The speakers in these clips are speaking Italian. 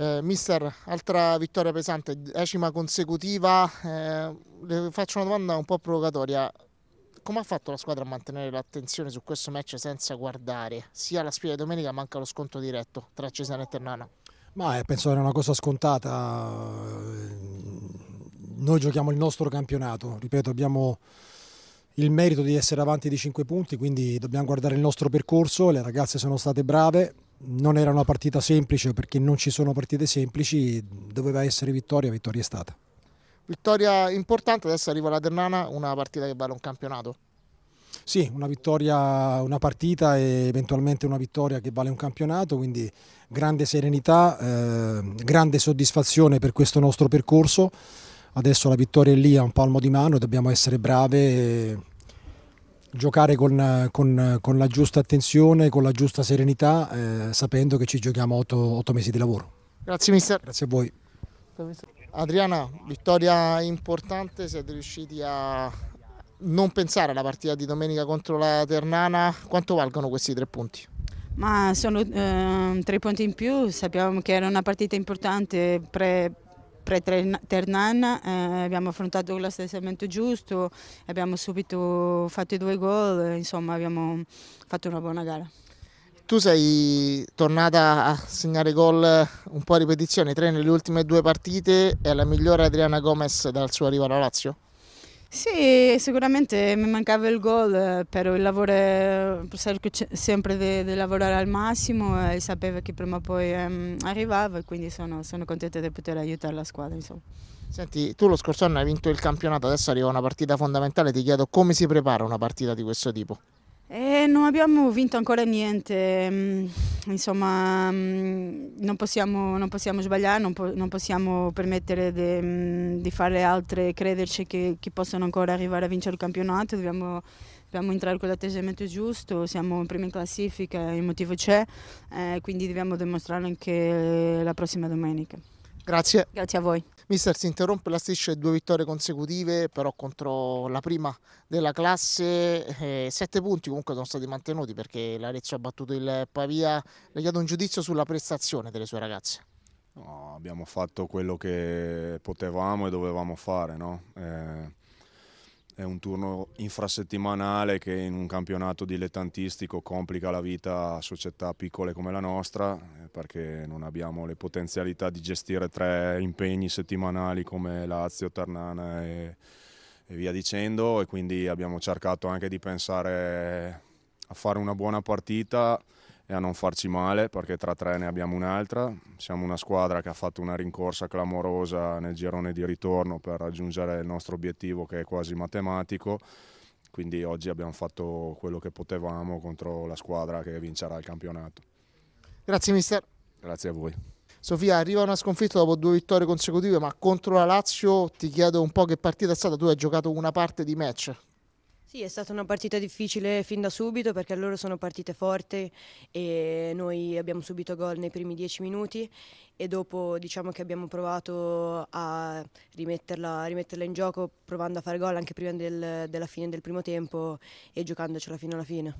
Eh, mister, altra vittoria pesante, decima consecutiva. Eh, le faccio una domanda un po' provocatoria. Come ha fatto la squadra a mantenere l'attenzione su questo match senza guardare sia la sfida di domenica ma anche lo sconto diretto tra Cesena e Ternana? Ma eh, penso era una cosa scontata. Noi giochiamo il nostro campionato, ripeto, abbiamo il merito di essere avanti di 5 punti, quindi dobbiamo guardare il nostro percorso, le ragazze sono state brave, non era una partita semplice perché non ci sono partite semplici, doveva essere vittoria, vittoria è stata. Vittoria importante, adesso arriva la Ternana, una partita che vale un campionato. Sì, una vittoria, una partita e eventualmente una vittoria che vale un campionato, quindi grande serenità, eh, grande soddisfazione per questo nostro percorso. Adesso la vittoria è lì a un palmo di mano, dobbiamo essere brave. E giocare con, con, con, la giusta attenzione, con la giusta serenità, eh, sapendo che ci giochiamo otto mesi di lavoro. Grazie mister. Grazie a voi. Adriana, vittoria importante, siete riusciti a non pensare alla partita di domenica contro la Ternana, quanto valgono questi tre punti? Ma sono eh, tre punti in più, sappiamo che era una partita importante pre pre-Ternana eh, abbiamo affrontato con l'assessamento giusto, abbiamo subito fatto i due gol, insomma abbiamo fatto una buona gara. Tu sei tornata a segnare gol un po' a ripetizione, tre nelle ultime due partite, è la migliore Adriana Gomez dal suo arrivo alla Lazio? Sì, sicuramente mi mancava il gol, eh, però il lavoro, eh, cerco sempre di, di lavorare al massimo eh, e sapevo che prima o poi um, ehm, arrivava e quindi sono, sono, contenta di poter aiutare la squadra. Insomma. Senti, tu lo scorso anno hai vinto il campionato, adesso arriva una partita fondamentale, ti chiedo come si prepara una partita di questo tipo? Eh, non abbiamo vinto ancora niente. Ehm, insomma mm, non possiamo, non possiamo sbagliare, non, po non, possiamo permettere mm, di fare altre, crederci che, che possano ancora arrivare a vincere il campionato, dobbiamo dobbiamo entrare con l'atteggiamento giusto, siamo in prima in classifica, il motivo c'è, eh, quindi dobbiamo dimostrarlo anche la prossima domenica. Grazie. Grazie a voi. Mister si interrompe la striscia di due vittorie consecutive, però contro la prima della classe, eh, sette punti comunque sono stati mantenuti perché l'Arezzo ha battuto il Pavia. Le chiedo un giudizio sulla prestazione delle sue ragazze. No, abbiamo fatto quello che potevamo e dovevamo fare, no? eh, è un turno infrasettimanale che in un campionato dilettantistico complica la vita a società piccole come la nostra eh, perché non abbiamo le potenzialità di gestire tre impegni settimanali come Lazio, Ternana e, e via dicendo e quindi abbiamo cercato anche di pensare a fare una buona partita e a non farci male perché tra tre ne abbiamo un'altra. Siamo una squadra che ha fatto una rincorsa clamorosa nel girone di ritorno per raggiungere il nostro obiettivo che è quasi matematico. Quindi oggi abbiamo fatto quello che potevamo contro la squadra che vincerà il campionato. Grazie mister. Grazie a voi. Sofia, arriva una sconfitta dopo due vittorie consecutive, ma contro la Lazio ti chiedo un po' che partita è stata, tu hai giocato una parte di match, sì, è stata una partita difficile fin da subito perché loro sono partite forti e noi abbiamo subito gol nei primi dieci minuti e dopo diciamo che abbiamo provato a rimetterla, a rimetterla in gioco provando a fare gol anche prima del, della fine del primo tempo e giocandocela fino alla fine.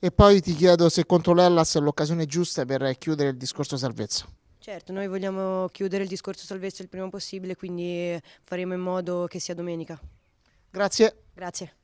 E poi ti chiedo se contro l'Ellas è l'occasione giusta per chiudere il discorso salvezza. Certo, noi vogliamo chiudere il discorso salvezza il prima possibile, quindi faremo in modo che sia domenica. Grazie. Grazie.